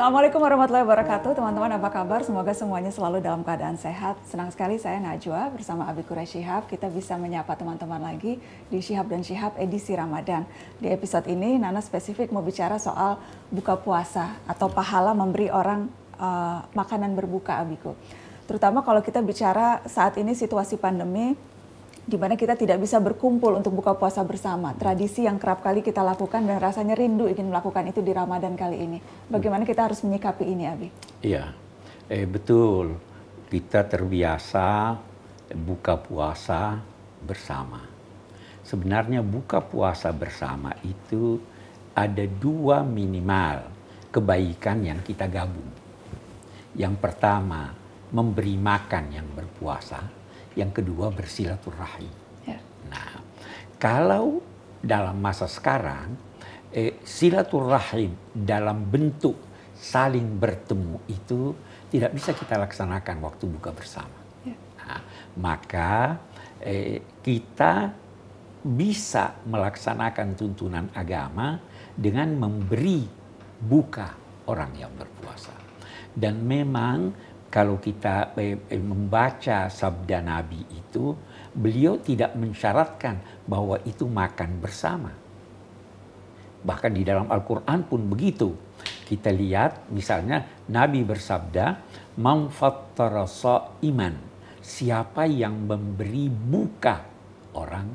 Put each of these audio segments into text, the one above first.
Assalamualaikum warahmatullahi wabarakatuh. Teman-teman apa kabar? Semoga semuanya selalu dalam keadaan sehat. Senang sekali saya Najwa bersama Abi Kura Shihab. Kita bisa menyapa teman-teman lagi di Shihab dan Shihab edisi Ramadan. Di episode ini Nana spesifik mau bicara soal buka puasa atau pahala memberi orang uh, makanan berbuka Abiku. Terutama kalau kita bicara saat ini situasi pandemi, di mana kita tidak bisa berkumpul untuk buka puasa bersama. Tradisi yang kerap kali kita lakukan dan rasanya rindu ingin melakukan itu di Ramadan kali ini. Bagaimana kita harus menyikapi ini, Abi? Iya, eh, betul. Kita terbiasa buka puasa bersama. Sebenarnya buka puasa bersama itu ada dua minimal kebaikan yang kita gabung. Yang pertama, memberi makan yang berpuasa yang kedua bersilaturahim. Ya. Nah, kalau dalam masa sekarang eh, silaturahim dalam bentuk saling bertemu itu tidak bisa kita laksanakan waktu buka bersama. Ya. Nah, maka eh, kita bisa melaksanakan tuntunan agama dengan memberi buka orang yang berpuasa. Dan memang kalau kita eh, eh, membaca sabda Nabi itu, beliau tidak mensyaratkan bahwa itu makan bersama. Bahkan di dalam Al-Quran pun begitu. Kita lihat misalnya Nabi bersabda, Manfattarasa iman. Siapa yang memberi buka orang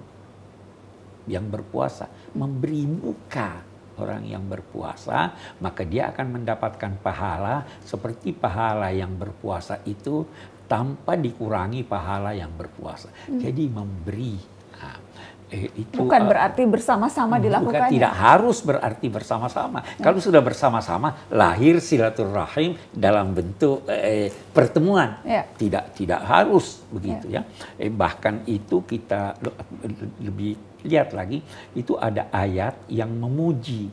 yang berpuasa. Memberi buka orang yang berpuasa, maka dia akan mendapatkan pahala seperti pahala yang berpuasa itu tanpa dikurangi pahala yang berpuasa. Hmm. Jadi memberi nah, eh, itu bukan eh, berarti bersama-sama dilakukan. Tidak harus berarti bersama-sama. Hmm. Kalau sudah bersama-sama, lahir silaturahim dalam bentuk eh, pertemuan. Yeah. Tidak tidak harus begitu yeah. ya. Eh, bahkan itu kita lebih lihat lagi itu ada ayat yang memuji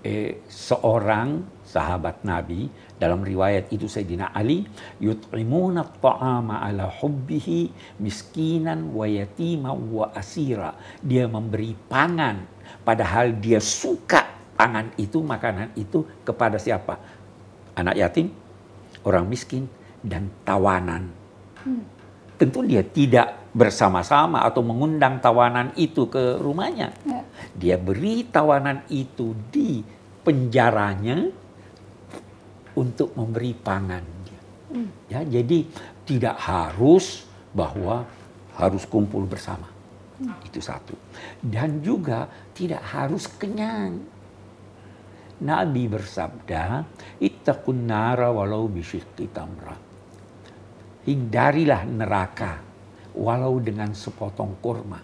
eh, seorang sahabat Nabi dalam riwayat itu Sayyidina Ali yut'imuna ta'ama ala hubbihi miskinan wa yatima wa asira dia memberi pangan padahal dia suka pangan itu makanan itu kepada siapa anak yatim orang miskin dan tawanan hmm. tentu dia tidak bersama-sama atau mengundang tawanan itu ke rumahnya. Ya. Dia beri tawanan itu di penjaranya untuk memberi pangan. Hmm. Ya, jadi tidak harus bahwa harus kumpul bersama. Hmm. Itu satu. Dan juga tidak harus kenyang. Nabi bersabda, "Ittaqun nara walau bisyikki tamra." Hindarilah neraka walau dengan sepotong kurma.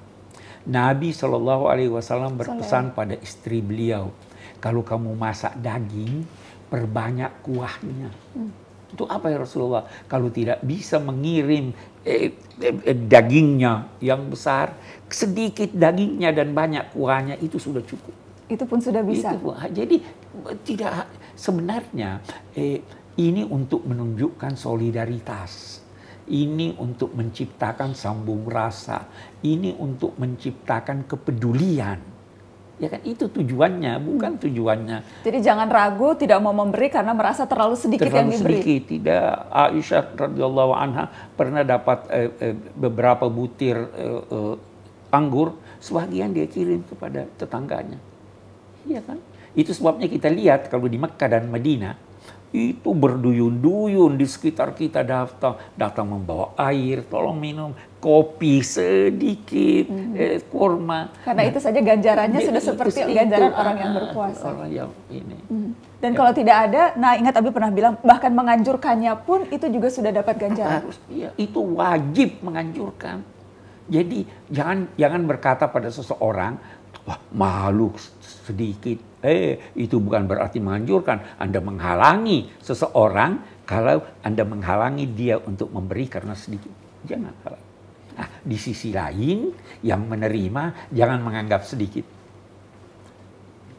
Nabi Shallallahu Alaihi Wasallam berpesan pada istri beliau, kalau kamu masak daging, perbanyak kuahnya. Hmm. Itu apa ya Rasulullah? Kalau tidak bisa mengirim eh, eh, dagingnya yang besar, sedikit dagingnya dan banyak kuahnya itu sudah cukup. Itu pun sudah bisa. Itu, jadi tidak sebenarnya eh, ini untuk menunjukkan solidaritas ini untuk menciptakan sambung rasa, ini untuk menciptakan kepedulian. Ya kan itu tujuannya, bukan hmm. tujuannya. Jadi jangan ragu tidak mau memberi karena merasa terlalu sedikit terlalu yang diberi. Terlalu sedikit, tidak. Aisyah radhiyallahu anha pernah dapat eh, eh, beberapa butir eh, eh, anggur, sebagian dia kirim kepada tetangganya. Iya kan? Itu sebabnya kita lihat kalau di Mekkah dan Madinah itu berduyun-duyun di sekitar kita datang datang membawa air tolong minum kopi sedikit hmm. eh, kurma karena nah, itu saja ganjarannya sudah seperti itu, ganjaran itu, orang yang berpuasa orang yang ini hmm. dan ya. kalau tidak ada nah ingat Abi pernah bilang bahkan menganjurkannya pun itu juga sudah dapat ganjaran harus ya, itu wajib menganjurkan jadi jangan jangan berkata pada seseorang wah malu sedikit. Eh, itu bukan berarti menganjurkan. Anda menghalangi seseorang kalau Anda menghalangi dia untuk memberi karena sedikit. Jangan halang. Nah, di sisi lain yang menerima jangan menganggap sedikit.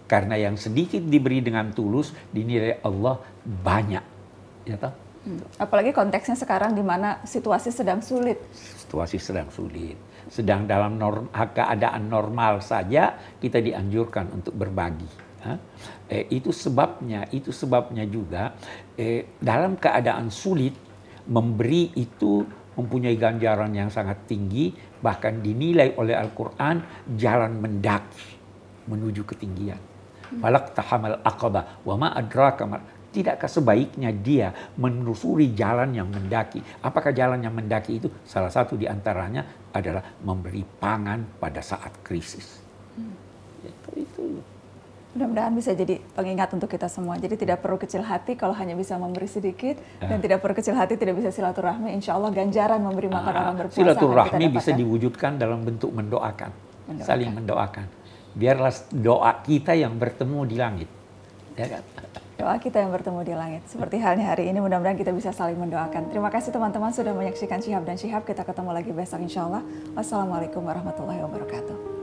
Karena yang sedikit diberi dengan tulus dinilai Allah banyak. Ya tahu. Apalagi konteksnya sekarang di mana situasi sedang sulit. Situasi sedang sulit. Sedang dalam norm, keadaan normal saja kita dianjurkan untuk berbagi. Eh, itu sebabnya, itu sebabnya juga eh, dalam keadaan sulit memberi itu mempunyai ganjaran yang sangat tinggi bahkan dinilai oleh Al-Quran jalan mendaki menuju ketinggian. malak hmm. tahamal akaba wa ma adraka Tidakkah sebaiknya dia menelusuri jalan yang mendaki? Apakah jalan yang mendaki itu salah satu di antaranya adalah memberi pangan pada saat krisis? Hmm. Itu itu. Mudah-mudahan bisa jadi pengingat untuk kita semua. Jadi tidak perlu kecil hati kalau hanya bisa memberi sedikit ah. dan tidak perlu kecil hati tidak bisa silaturahmi. Insya Allah ganjaran memberi ah, makan ah, orang berpuasa. Silaturahmi bisa diwujudkan dalam bentuk mendoakan, mendoakan. saling mendoakan. Biarlah doa kita yang bertemu di langit. Ya kan? doa kita yang bertemu di langit. Seperti halnya hari ini, mudah-mudahan kita bisa saling mendoakan. Terima kasih teman-teman sudah menyaksikan Syihab dan Syihab. Kita ketemu lagi besok insya Allah. Wassalamualaikum warahmatullahi wabarakatuh.